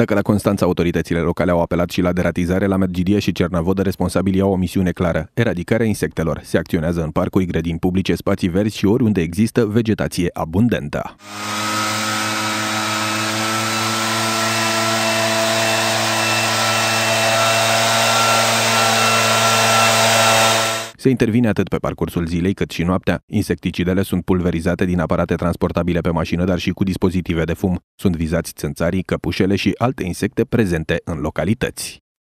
Dacă la Constanța autoritățile locale au apelat și la deratizare, la Medgidia și Cernavodă responsabilii au o misiune clară, eradicarea insectelor. Se acționează în parcuri, grădini publice, spații verzi și oriunde există vegetație abundentă. Se intervine atât pe parcursul zilei cât și noaptea. Insecticidele sunt pulverizate din aparate transportabile pe mașină, dar și cu dispozitive de fum. Sunt vizați țânțarii, căpușele și alte insecte prezente în localități.